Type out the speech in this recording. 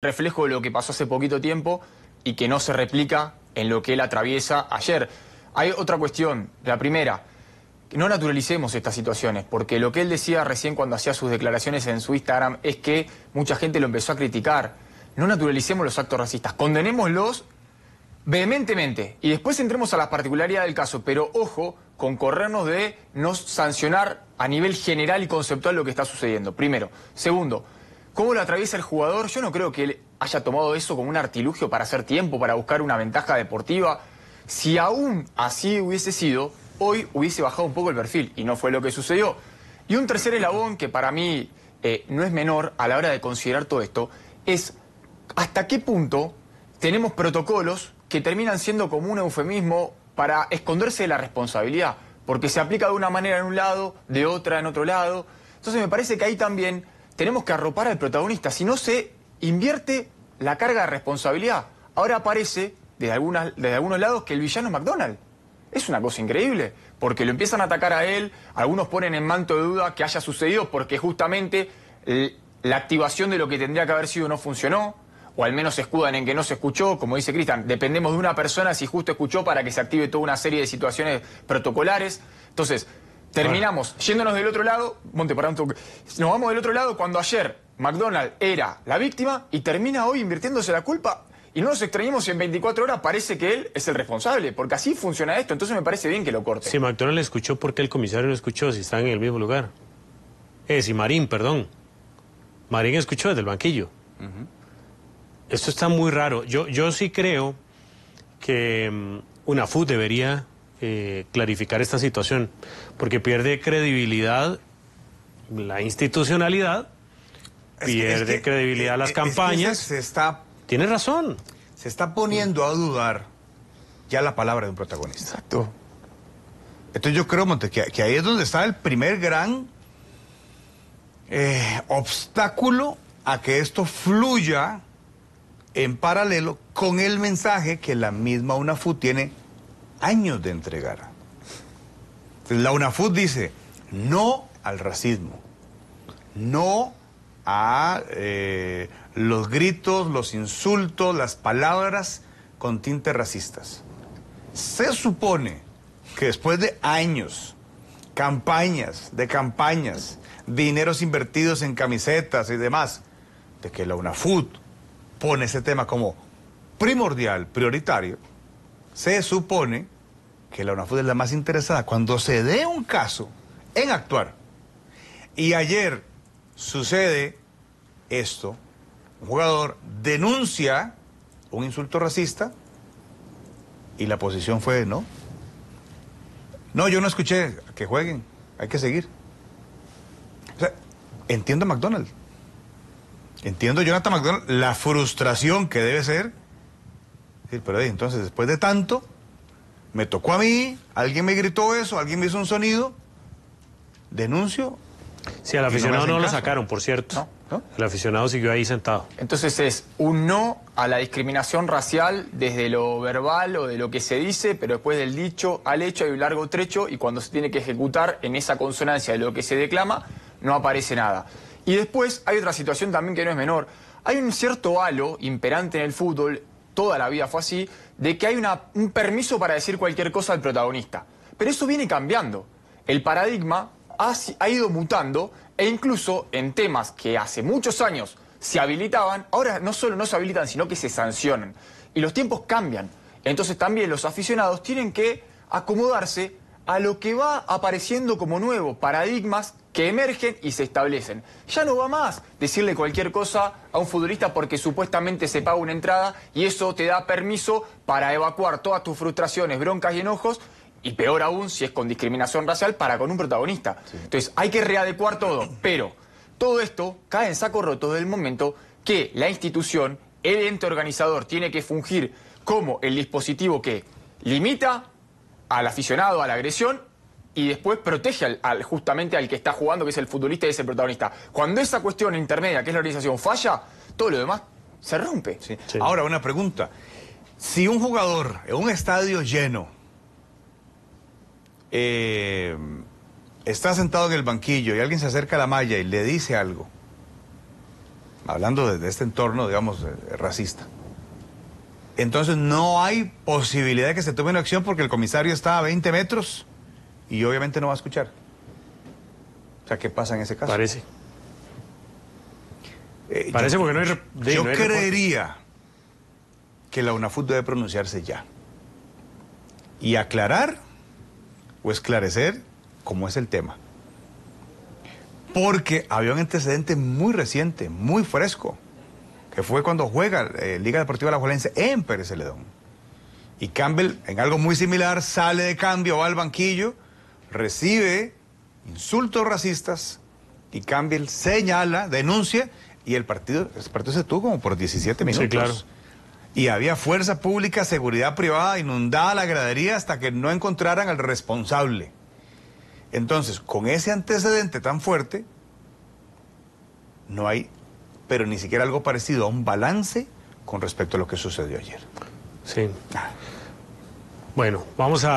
reflejo de lo que pasó hace poquito tiempo y que no se replica en lo que él atraviesa ayer. Hay otra cuestión, la primera, no naturalicemos estas situaciones, porque lo que él decía recién cuando hacía sus declaraciones en su Instagram es que mucha gente lo empezó a criticar. No naturalicemos los actos racistas, condenémoslos vehementemente y después entremos a las particularidades del caso, pero ojo con corrernos de no sancionar a nivel general y conceptual lo que está sucediendo, primero. Segundo, cómo lo atraviesa el jugador, yo no creo que él haya tomado eso como un artilugio para hacer tiempo, para buscar una ventaja deportiva. Si aún así hubiese sido, hoy hubiese bajado un poco el perfil y no fue lo que sucedió. Y un tercer eslabón que para mí eh, no es menor a la hora de considerar todo esto es hasta qué punto tenemos protocolos que terminan siendo como un eufemismo para esconderse de la responsabilidad, porque se aplica de una manera en un lado, de otra en otro lado. Entonces me parece que ahí también tenemos que arropar al protagonista, si no se invierte la carga de responsabilidad. Ahora aparece desde, algunas, desde algunos lados que el villano es McDonald. Es una cosa increíble, porque lo empiezan a atacar a él, algunos ponen en manto de duda que haya sucedido porque justamente la activación de lo que tendría que haber sido no funcionó, o al menos escudan en que no se escuchó, como dice Cristian, dependemos de una persona si justo escuchó para que se active toda una serie de situaciones protocolares. Entonces, Terminamos yéndonos del otro lado, Monte, Nos vamos del otro lado cuando ayer McDonald era la víctima y termina hoy invirtiéndose la culpa. Y no nos extrañemos si en 24 horas parece que él es el responsable, porque así funciona esto. Entonces me parece bien que lo corte. Si McDonald escuchó, porque el comisario no escuchó si están en el mismo lugar? Eh, si Marín, perdón. Marín escuchó desde el banquillo. Esto está muy raro. Yo, yo sí creo que mm, una FUD debería eh, clarificar esta situación, porque pierde credibilidad la institucionalidad, pierde credibilidad eh, las eh, campañas. se está, tiene razón. Se está poniendo a dudar ya la palabra de un protagonista. Entonces yo creo, Monte, que, ahí es donde está el primer gran obstáculo a que esto fluya en paralelo con el mensaje que la misma UNAFU tiene años de entregar. La UNAFUT dice, no al racismo, no a eh, los gritos, los insultos, las palabras con tintes racistas. Se supone que después de años, campañas, de campañas, dineros invertidos en camisetas y demás, de que la UNAFUT pone ese tema como primordial, prioritario, se supone que la UNAFUD es la más interesada cuando se dé un caso en actuar. Y ayer sucede esto, un jugador denuncia un insulto racista y la posición fue, no, no, yo no escuché que jueguen, hay que seguir. O sea, entiendo a McDonald, entiendo Jonathan McDonald la frustración que debe ser pero pero entonces después de tanto, me tocó a mí, alguien me gritó eso, alguien me hizo un sonido, denuncio. Sí, al aficionado no, lo sacaron, por cierto. El aficionado siguió ahí sentado. Entonces es un no a la discriminación racial desde lo verbal o de lo que se dice, pero después del dicho al hecho hay un largo trecho y cuando se tiene que ejecutar en esa consonancia de lo que se declama, no aparece nada. Y después hay otra situación también que no es menor. Hay un cierto halo imperante en el fútbol toda la vida fue así, de que hay un permiso para decir cualquier cosa al protagonista. Pero eso viene cambiando. El paradigma ha, ha ido mutando e incluso en temas que hace muchos años se habilitaban, ahora no solo no se habilitan, sino que se sancionan. Y los tiempos cambian. Entonces también los aficionados tienen que acomodarse a lo que va apareciendo como nuevo, paradigmas que emergen y se establecen. Ya no va más decirle cualquier cosa a un futbolista porque supuestamente se paga una entrada y eso te da permiso para evacuar todas tus frustraciones, broncas y enojos y peor aún si es con discriminación racial para con un protagonista. Entonces hay que readecuar todo, pero todo esto cae en saco roto desde el momento que la institución, el ente organizador, tiene que fungir como el dispositivo que limita al aficionado a la agresión y después protege justamente al que está jugando, que es el futbolista y es el protagonista. Cuando esa cuestión intermedia, que es la organización, falla, todo lo demás se rompe. Ahora, una pregunta. Si un jugador en un estadio lleno eh, está sentado en el banquillo y alguien se acerca a la malla y le dice algo, hablando desde de este entorno, digamos, eh, racista, entonces no hay posibilidad de que se tome una acción porque el comisario está a 20 metros y obviamente no va a escuchar. O sea, ¿qué pasa en ese caso? Parece. Eh, Parece porque no hay... yo creería que la UNAFUT debe pronunciarse ya. Y aclarar o esclarecer cómo es el tema. Porque había un antecedente muy reciente, muy fresco, que fue cuando juega eh, Liga Deportiva La Juelense en Pérez Celedón. Y Campbell, en algo muy similar, sale de cambio, va al banquillo recibe insultos racistas y Campbell señala, denuncia y el partido, el partido se tuvo como por 17 minutos. Sí, claro. Y había fuerza pública, seguridad privada, inundada la gradería hasta que no encontraran al responsable. Entonces, con ese antecedente tan fuerte, no hay, pero ni siquiera algo parecido a un balance con respecto a lo que sucedió ayer. Sí. Ah. Bueno, vamos a...